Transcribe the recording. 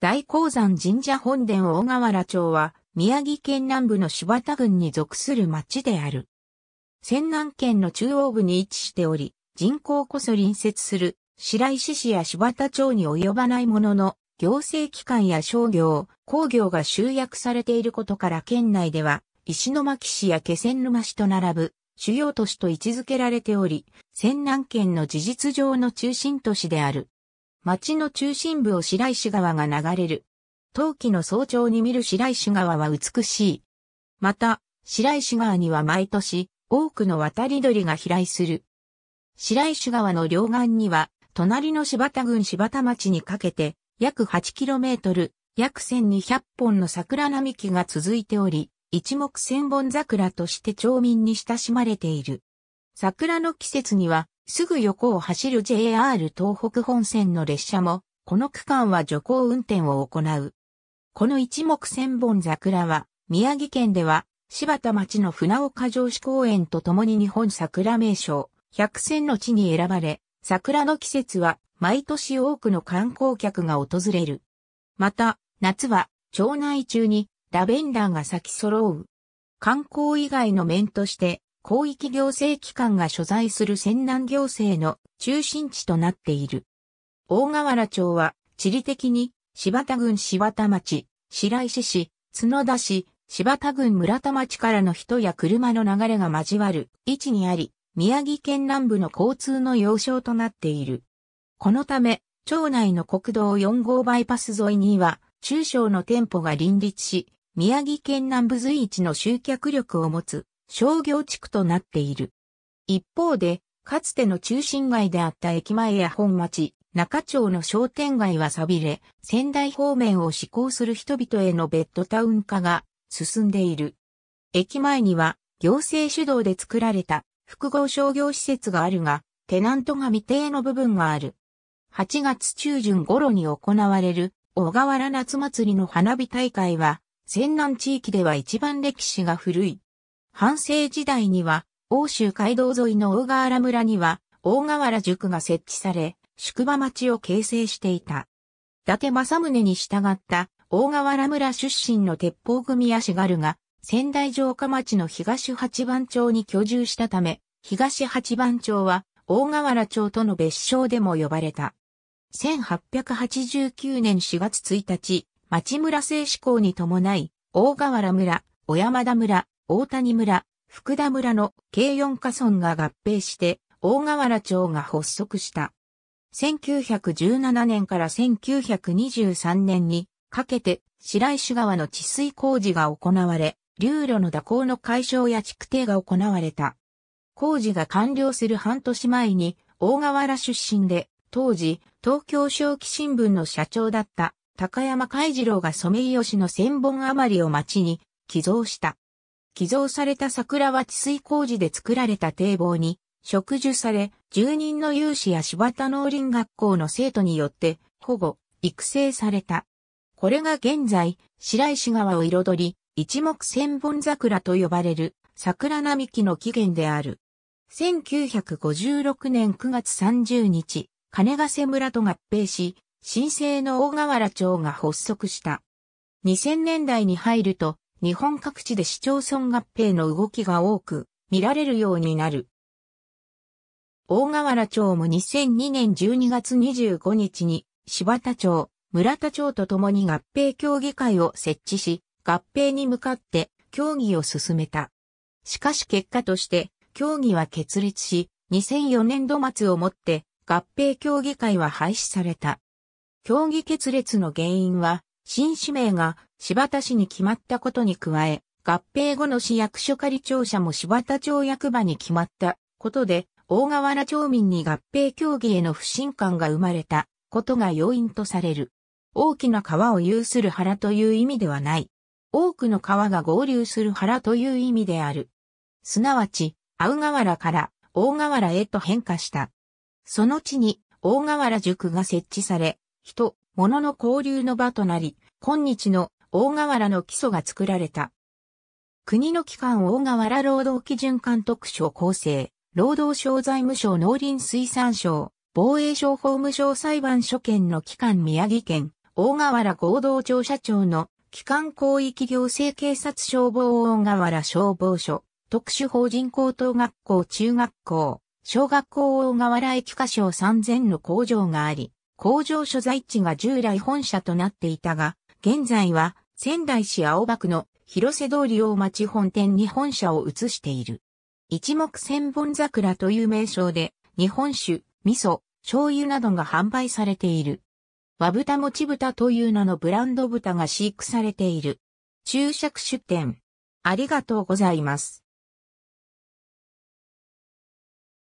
大鉱山神社本殿大河原町は、宮城県南部の柴田郡に属する町である。仙南県の中央部に位置しており、人口こそ隣接する白石市や柴田町に及ばないものの、行政機関や商業、工業が集約されていることから県内では、石巻市や気仙沼市と並ぶ主要都市と位置づけられており、仙南県の事実上の中心都市である。町の中心部を白石川が流れる。冬季の早朝に見る白石川は美しい。また、白石川には毎年、多くの渡り鳥が飛来する。白石川の両岸には、隣の柴田郡柴田町にかけて、約 8km、約1200本の桜並木が続いており、一目千本桜として町民に親しまれている。桜の季節には、すぐ横を走る JR 東北本線の列車も、この区間は徐行運転を行う。この一目千本桜は、宮城県では、柴田町の船岡城址公園と共に日本桜名所、百選の地に選ばれ、桜の季節は毎年多くの観光客が訪れる。また、夏は町内中にラベンダーが咲き揃う。観光以外の面として広域行政機関が所在する泉南行政の中心地となっている。大河原町は地理的に柴田郡柴田町、白石市、角田市、柴田郡村田町からの人や車の流れが交わる位置にあり、宮城県南部の交通の要衝となっている。このため、町内の国道4号バイパス沿いには、中小の店舗が林立し、宮城県南部随一の集客力を持つ商業地区となっている。一方で、かつての中心街であった駅前や本町、中町の商店街は錆びれ、仙台方面を志向する人々へのベッドタウン化が進んでいる。駅前には行政主導で作られた複合商業施設があるが、テナントが未定の部分がある。8月中旬頃に行われる小河原夏祭りの花火大会は、仙南地域では一番歴史が古い半世時代には、欧州街道沿いの大河原村には、大河原塾が設置され、宿場町を形成していた。伊達政宗に従った大河原村出身の鉄砲組屋。しがるが、仙台城下町の東八番町に居住したため、東八番町は大河原町との別称でも呼ばれた。1889年4月1日、町村製志向に伴い、大河原村、小山田村、大谷村、福田村の計4カ村が合併して大河原町が発足した。1917年から1923年にかけて白石川の治水工事が行われ、流路の蛇行の解消や築堤が行われた。工事が完了する半年前に大河原出身で、当時東京正規新聞の社長だった高山海二郎がソメイヨシの千本余りを町に寄贈した。寄贈された桜は治水工事で作られた堤防に植樹され、住人の有志や柴田農林学校の生徒によって保護、育成された。これが現在、白石川を彩り、一目千本桜と呼ばれる桜並木の起源である。1956年9月30日、金ヶ瀬村と合併し、新生の大河原町が発足した。2000年代に入ると、日本各地で市町村合併の動きが多く見られるようになる。大河原町も2002年12月25日に柴田町、村田町と共に合併協議会を設置し、合併に向かって協議を進めた。しかし結果として協議は決裂し、2004年度末をもって合併協議会は廃止された。協議決裂の原因は、新氏名が柴田市に決まったことに加え、合併後の市役所仮庁舎も柴田町役場に決まったことで、大河原町民に合併協議への不信感が生まれたことが要因とされる。大きな川を有する原という意味ではない。多くの川が合流する原という意味である。すなわち、青河原から大河原へと変化した。その地に大河原塾が設置され、人、物の交流の場となり、今日の大河原の基礎が作られた。国の機関大河原労働基準監督署構成、労働省財務省農林水産省、防衛省法務省裁判所県の機関宮城県、大河原合同庁社長の機関広域行政警察消防大河原消防署、特殊法人高等学校中学校、小学校大河原駅下省3000の工場があり、工場所在地が従来本社となっていたが、現在は仙台市青葉区の広瀬通り大町本店に本社を移している。一目千本桜という名称で、日本酒、味噌、醤油などが販売されている。和豚もち豚という名のブランド豚が飼育されている。注釈出店。ありがとうございます。